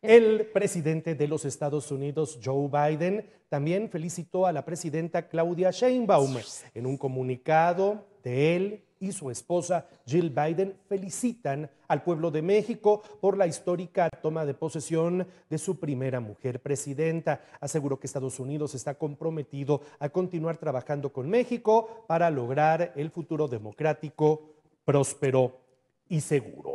El presidente de los Estados Unidos, Joe Biden, también felicitó a la presidenta Claudia Sheinbaum. En un comunicado de él y su esposa, Jill Biden, felicitan al pueblo de México por la histórica toma de posesión de su primera mujer presidenta. Aseguró que Estados Unidos está comprometido a continuar trabajando con México para lograr el futuro democrático, próspero y seguro.